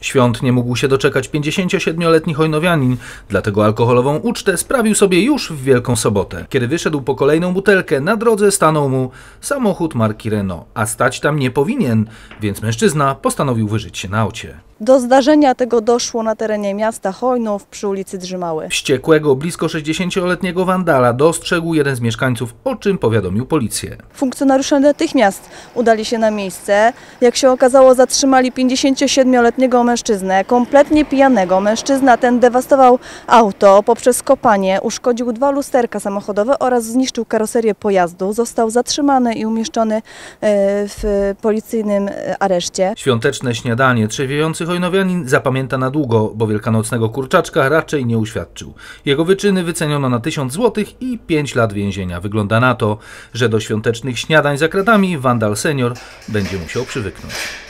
Świąt nie mógł się doczekać 57-letni hojnowianin, dlatego alkoholową ucztę sprawił sobie już w Wielką Sobotę. Kiedy wyszedł po kolejną butelkę, na drodze stanął mu samochód marki Renault, a stać tam nie powinien, więc mężczyzna postanowił wyżyć się na aucie. Do zdarzenia tego doszło na terenie miasta Hojnów przy ulicy Drzymały. Wściekłego, blisko 60-letniego wandala dostrzegł jeden z mieszkańców, o czym powiadomił policję. Funkcjonariusze natychmiast udali się na miejsce. Jak się okazało, zatrzymali 57-letniego mężczyznę, kompletnie pijanego. Mężczyzna ten dewastował auto poprzez kopanie, uszkodził dwa lusterka samochodowe oraz zniszczył karoserię pojazdu. Został zatrzymany i umieszczony e, w policyjnym areszcie. Świąteczne śniadanie trzeźwiejący hojnowianin zapamięta na długo, bo wielkanocnego kurczaczka raczej nie uświadczył. Jego wyczyny wyceniono na 1000 zł i 5 lat więzienia. Wygląda na to, że do świątecznych śniadań za kratami wandal senior będzie musiał przywyknąć.